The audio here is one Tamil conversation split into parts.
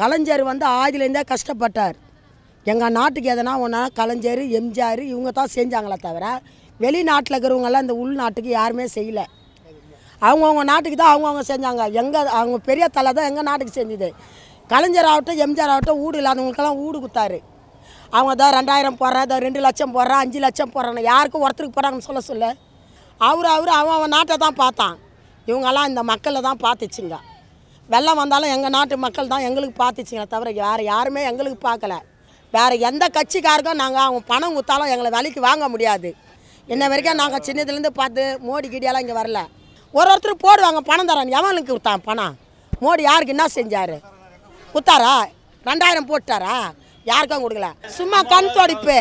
கலைஞர் வந்து ஆதிலேருந்தே கஷ்டப்பட்டார் எங்கள் நாட்டுக்கு எதனா ஒன்றா கலைஞர் எம்ஜிஆர் இவங்க தான் செஞ்சாங்களே தவிர வெளிநாட்டில் இருக்கிறவங்கெல்லாம் இந்த உள்நாட்டுக்கு யாருமே செய்யலை அவங்கவுங்க நாட்டுக்கு தான் அவங்கவுங்க செஞ்சாங்க எங்கள் அவங்க பெரிய தலை தான் எங்கள் நாட்டுக்கு செஞ்சுது கலைஞர் ஆகட்டும் எம்ஜிஆர் ஆகட்டும் ஊடு இல்லாதவங்களுக்கெல்லாம் ஊடு கொடுத்தாரு அவங்க தான் ரெண்டாயிரம் போடுறேன் அதை ரெண்டு லட்சம் போடுறேன் அஞ்சு லட்சம் போடுறேன்னு யாருக்கும் ஒருத்தருக்கு போடுறாங்கன்னு சொல்ல சொல்ல அவர் அவர் அவன் அவன் நாட்டை தான் பார்த்தான் இவங்கெல்லாம் இந்த மக்களை தான் பார்த்துச்சுங்க வெள்ளம் வந்தாலும் எங்கள் நாட்டு மக்கள் தான் எங்களுக்கு பார்த்துச்சிங்களே தவிர வேறு யாருமே எங்களுக்கு பார்க்கல வேறு எந்த கட்சிக்காருக்கும் நாங்கள் அவங்க பணம் கொடுத்தாலும் எங்களை விலைக்கு வாங்க முடியாது இன்ன வரைக்கும் நாங்கள் சின்னதுலேருந்து பார்த்து மோடி கிடியெல்லாம் இங்கே வரல ஒரு ஒருத்தர் போடுவாங்க பணம் தரான் எவனுக்கு கொடுத்தான் பணம் மோடி யாருக்கு என்ன செஞ்சார் கொடுத்தாரா ரெண்டாயிரம் போட்டாரா யாருக்கும் கொடுக்கல சும்மா கண் தொடிப்பு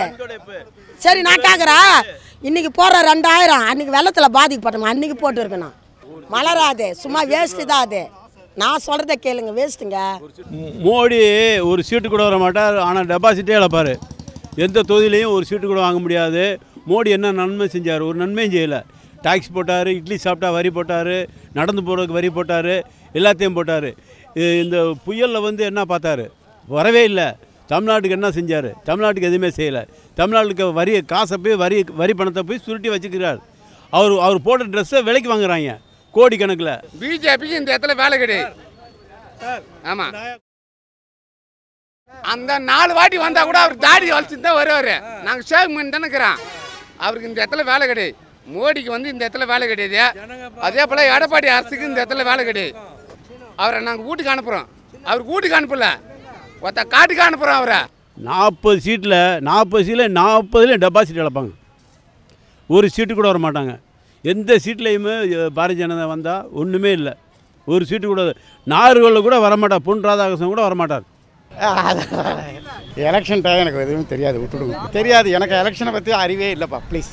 சரி நான் கேட்குறா இன்றைக்கி போடுற ரெண்டாயிரம் அன்றைக்கி வெள்ளத்தில் பாதிக்கப்பட்டோம் அன்றைக்கி போட்டுருக்கணும் மலராது சும்மா வேஸ்ட்டு தான் அது நான் சொல்கிறத கேளுங்க வேஸ்ட்டுங்க மோடி ஒரு சீட்டு கூட வர மாட்டார் ஆனால் டெபாசிட்டே இழப்பார் எந்த தொகுதியிலையும் ஒரு சீட்டு கூட வாங்க முடியாது மோடி என்ன நன்மை செஞ்சார் ஒரு நன்மையும் செய்யலை டாக்ஸ் போட்டார் இட்லி சாப்பிட்டா வரி போட்டார் நடந்து போகிறதுக்கு வரி போட்டார் எல்லாத்தையும் போட்டார் இந்த புயலில் வந்து என்ன பார்த்தாரு வரவே இல்லை தமிழ்நாட்டுக்கு என்ன செஞ்சார் தமிழ்நாட்டுக்கு எதுவுமே செய்யலை தமிழ்நாட்டுக்கு வரி காசை போய் வரி வரி பணத்தை போய் சுருட்டி வச்சுக்கிறார் அவர் அவர் போட்ட ட்ரெஸ்ஸை விலைக்கு வாங்குறாங்க கோடிக்கணக்கில் பிஜேபி இந்த இடத்துல வேலை கிடையாது ஆமாம் அந்த நாலு வாட்டி வந்தால் கூட அவர் தாடி வளர்த்துட்டு தான் வருவார் நாங்கள் சேவ் பண்ணி தானே அவருக்கு இந்த இடத்துல வேலை கிடையாது மோடிக்கு வந்து இந்த இடத்துல வேலை கிடையாது அதே போல் எடப்பாடி அரசுக்கு இந்த இடத்துல வேலை கிடையாது அவரை நாங்கள் வீட்டுக்கு அனுப்புகிறோம் அவர் வீட்டுக்கு அனுப்பல ஒருத்த காட்டுக்கு அனுப்புகிறோம் அவரை நாற்பது சீட்டில் நாற்பது சீட்டில் நாற்பதுல டெபாசிட் இழப்பாங்க ஒரு சீட்டு கூட வர மாட்டாங்க எந்த சீட்லேயுமே பாரதிய ஜனதா வந்தால் ஒன்றுமே இல்லை ஒரு சீட்டு கூட நார்களில் கூட வரமாட்டார் பொன் ராதாகிருஷ்ணன் கூட வரமாட்டார் எலெக்ஷன் டைம் எனக்கு எதுவும் தெரியாது விட்டுடுங்க தெரியாது எனக்கு எலெக்ஷனை பற்றி அறிவே இல்லைப்பா ப்ளீஸ்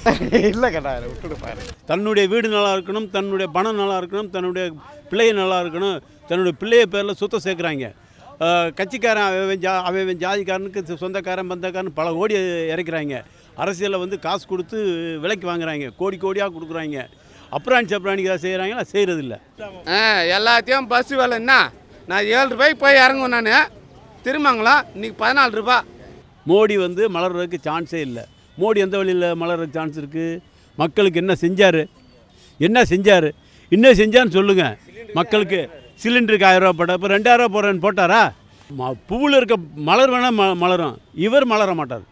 இல்லை கேட்டா விட்டுடுப்பாரு தன்னுடைய வீடு நல்லா இருக்கணும் தன்னுடைய பணம் நல்லா இருக்கணும் தன்னுடைய பிள்ளை நல்லா இருக்கணும் தன்னுடைய பிள்ளைய பேரில் சுத்தம் சேர்க்குறாங்க கட்சிக்காரன் அவன் ஜா அவன் ஜாதிக்காரனுக்கு சொந்தக்காரன் பந்தக்காரன் பல கோடி இறக்கிறாங்க அரசியலில் வந்து காசு கொடுத்து விலைக்கு வாங்குறாங்க கோடி கோடியாக கொடுக்குறாங்க அப்புறம் சப்ராணிக்காக செய்கிறாங்களா இல்லை ஆ எல்லாத்தையும் பஸ் வேலை என்ன நான் ஏழு ரூபாய்க்கு போய் இறங்குவேன் நான் திரும்பங்களா இன்றைக்கி பதினாலு ரூபா மோடி வந்து மலர்றதுக்கு சான்ஸே இல்லை மோடி எந்த வழியில் மலர்றதுக்கு சான்ஸ் இருக்குது மக்களுக்கு என்ன செஞ்சார் என்ன செஞ்சார் இன்னும் செஞ்சான்னு சொல்லுங்கள் மக்களுக்கு சிலிண்டருக்கு ரூபா போட்டால் இப்போ ரூபா போடுறேன்னு போட்டாரா பூவில் இருக்க மலர் வேணால் ம மலரும் இவர் மலர மாட்டார்